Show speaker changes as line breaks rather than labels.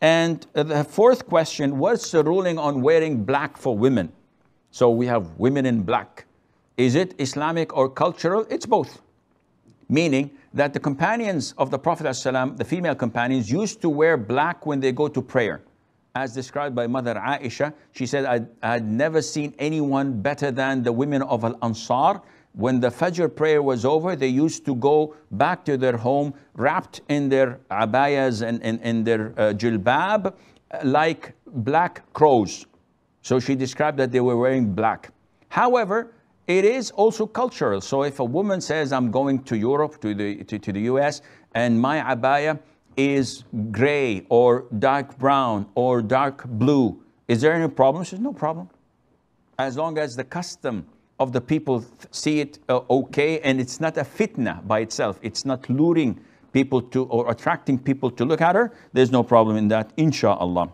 And uh, the fourth question, what's the ruling on wearing black for women? So we have women in black. Is it Islamic or cultural? It's both. Meaning that the companions of the Prophet ﷺ, the female companions, used to wear black when they go to prayer. As described by Mother Aisha, she said, I had never seen anyone better than the women of Al-Ansar when the Fajr prayer was over, they used to go back to their home wrapped in their abayas and in their uh, jilbab uh, like black crows. So she described that they were wearing black. However, it is also cultural. So if a woman says, I'm going to Europe, to the, to, to the US, and my abaya is gray or dark brown or dark blue, is there any problem? She says, no problem. As long as the custom of the people see it uh, okay, and it's not a fitna by itself. It's not luring people to or attracting people to look at her. There's no problem in that, inshallah.